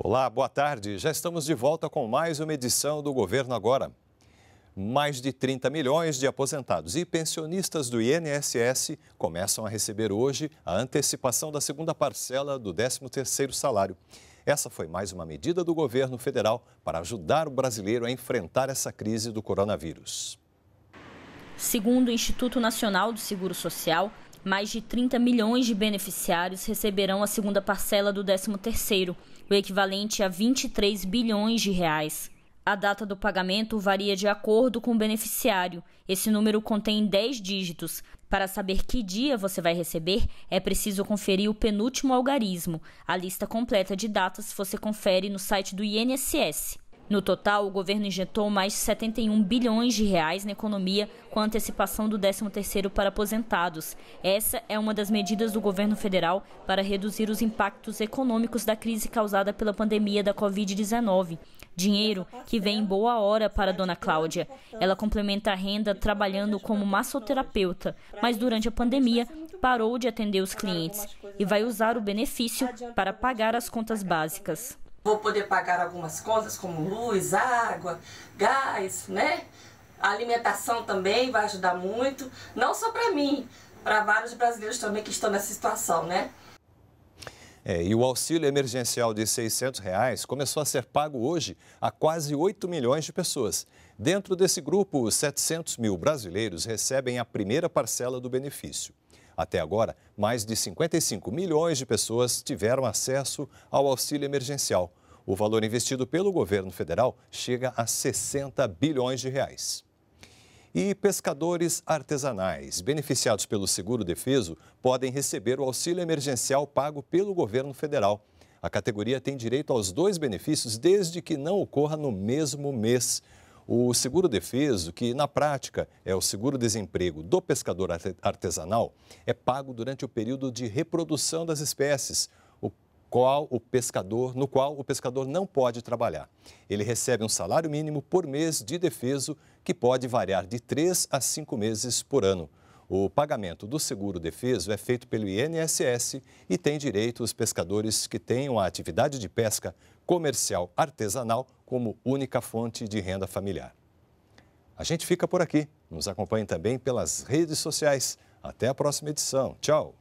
Olá, boa tarde. Já estamos de volta com mais uma edição do Governo Agora. Mais de 30 milhões de aposentados e pensionistas do INSS começam a receber hoje a antecipação da segunda parcela do 13º salário. Essa foi mais uma medida do governo federal para ajudar o brasileiro a enfrentar essa crise do coronavírus. Segundo o Instituto Nacional do Seguro Social, mais de 30 milhões de beneficiários receberão a segunda parcela do 13º, o equivalente a 23 bilhões de reais. A data do pagamento varia de acordo com o beneficiário. Esse número contém 10 dígitos. Para saber que dia você vai receber, é preciso conferir o penúltimo algarismo. A lista completa de datas você confere no site do INSS. No total, o governo injetou mais de 71 bilhões de reais na economia com antecipação do 13º para aposentados. Essa é uma das medidas do governo federal para reduzir os impactos econômicos da crise causada pela pandemia da Covid-19. Dinheiro que vem em boa hora para a dona Cláudia. Ela complementa a renda trabalhando como massoterapeuta, mas durante a pandemia parou de atender os clientes e vai usar o benefício para pagar as contas básicas vou poder pagar algumas contas como luz, água, gás, né? A alimentação também vai ajudar muito, não só para mim, para vários brasileiros também que estão nessa situação, né? É, e o auxílio emergencial de R$ 600 reais começou a ser pago hoje a quase 8 milhões de pessoas. Dentro desse grupo, 700 mil brasileiros recebem a primeira parcela do benefício. Até agora, mais de 55 milhões de pessoas tiveram acesso ao auxílio emergencial. O valor investido pelo governo federal chega a 60 bilhões de reais. E pescadores artesanais beneficiados pelo seguro defeso podem receber o auxílio emergencial pago pelo governo federal. A categoria tem direito aos dois benefícios desde que não ocorra no mesmo mês. O seguro defeso, que na prática é o seguro-desemprego do pescador artesanal, é pago durante o período de reprodução das espécies, qual o pescador, no qual o pescador não pode trabalhar. Ele recebe um salário mínimo por mês de defeso, que pode variar de 3 a 5 meses por ano. O pagamento do seguro defeso é feito pelo INSS e tem direito os pescadores que tenham a atividade de pesca comercial artesanal como única fonte de renda familiar. A gente fica por aqui. Nos acompanhe também pelas redes sociais. Até a próxima edição. Tchau!